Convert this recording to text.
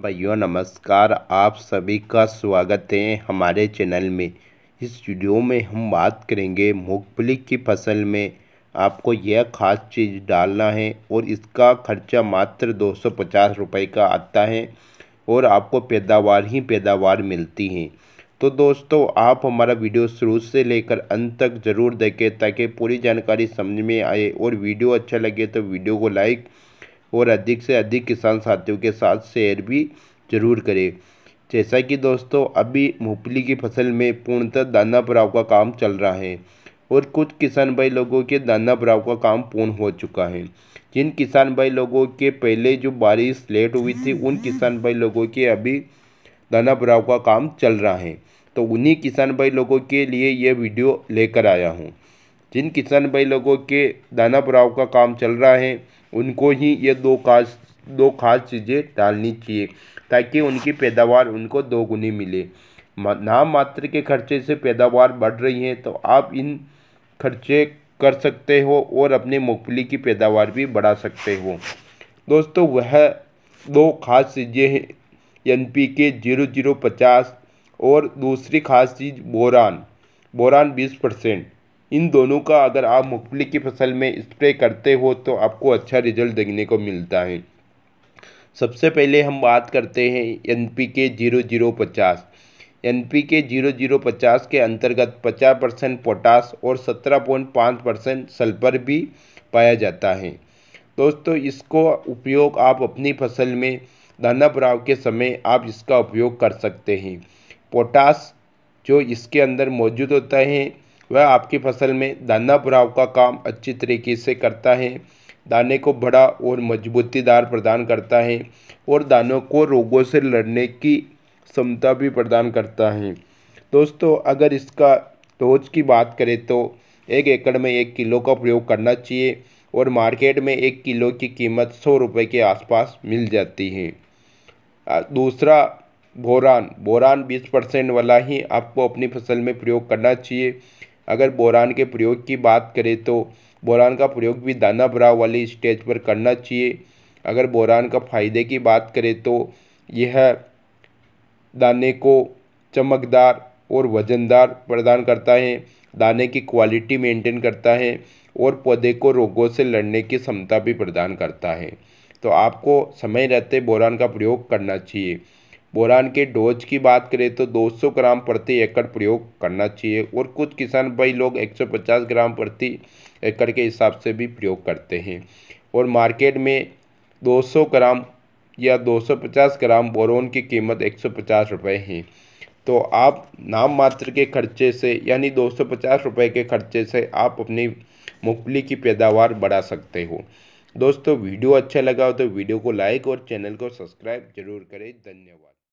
भैया नमस्कार आप सभी का स्वागत है हमारे चैनल में इस वीडियो में हम बात करेंगे मूंगफली की फसल में आपको यह खास चीज़ डालना है और इसका खर्चा मात्र दो सौ पचास रुपये का आता है और आपको पैदावार ही पैदावार मिलती है तो दोस्तों आप हमारा वीडियो शुरू से लेकर अंत तक ज़रूर देखें ताकि पूरी जानकारी समझ में आए और वीडियो अच्छा लगे तो वीडियो को लाइक और अधिक से अधिक किसान साथियों के साथ शेयर भी जरूर करें जैसा कि दोस्तों अभी मूंगफली की फसल में पूर्णतः दाना भराव का काम चल रहा है और कुछ किसान भाई लोगों के दाना भराव का काम पूर्ण हो चुका है जिन किसान भाई लोगों के पहले जो बारिश लेट हुई थी उन किसान भाई लोगों के अभी दाना भराव का काम चल रहा है तो उन्हीं किसान भाई लोगों के लिए ये वीडियो लेकर आया हूँ जिन किसान भाई लोगों के दाना भराव का काम चल रहा है उनको ही ये दो खास दो खास चीज़ें डालनी चाहिए ताकि उनकी पैदावार उनको दोगुनी मिले नाम मात्र के खर्चे से पैदावार बढ़ रही है तो आप इन खर्चे कर सकते हो और अपने मूँगफली की पैदावार भी बढ़ा सकते हो दोस्तों वह दो खास चीज़ें हैं N P K zero zero पचास और दूसरी खास चीज़ बोरान बोरान बीस परसेंट इन दोनों का अगर आप मूंगफली की फसल में स्प्रे करते हो तो आपको अच्छा रिजल्ट देखने को मिलता है सबसे पहले हम बात करते हैं N P K zero zero पचास N P K zero zero पचास के अंतर्गत पचास परसेंट पोटास और सत्रह पॉइंट पाँच परसेंट सल्फर भी पाया जाता है दोस्तों इसको उपयोग आप अपनी फसल में दाना भराव के समय आप इसका उपयोग कर सकते हैं पोटास जो इसके अंदर मौजूद होता है वह आपकी फसल में दाना भराव का काम अच्छी तरीके से करता है दाने को बड़ा और मजबूतीदार प्रदान करता है और दानों को रोगों से लड़ने की क्षमता भी प्रदान करता है दोस्तों अगर इसका रोज की बात करें तो एक एकड़ में एक किलो का प्रयोग करना चाहिए और मार्केट में एक किलो की कीमत सौ रुपये के आसपास मिल जाती है दूसरा बोरान बोरान बीस परसेंट वाला ही आपको अपनी फसल में प्रयोग करना चाहिए अगर बोरान के प्रयोग की बात करें तो बोरान का प्रयोग भी दाना भराव वाली स्टेज पर करना चाहिए अगर बोरान का फ़ायदे की बात करें तो यह दाने को चमकदार और वज़नदार प्रदान करता है दाने की क्वालिटी मेंटेन करता है और पौधे को रोगों से लड़ने की क्षमता भी प्रदान करता है तो आपको समय रहते बोरान का प्रयोग करना चाहिए बोरान के डोज की बात करें तो 200 ग्राम प्रति एकड़ प्रयोग करना चाहिए और कुछ किसान भाई लोग 150 ग्राम प्रति एकड़ के हिसाब से भी प्रयोग करते हैं और मार्केट में 200 ग्राम या 250 ग्राम बोरोन की कीमत एक सौ रुपये है तो आप नाम मात्र के खर्चे से यानी 250 रुपए के खर्चे से आप अपनी मूंगफली की पैदावार बढ़ा सकते हो दोस्तों वीडियो अच्छा लगा हो तो वीडियो को लाइक और चैनल को सब्सक्राइब जरूर करें धन्यवाद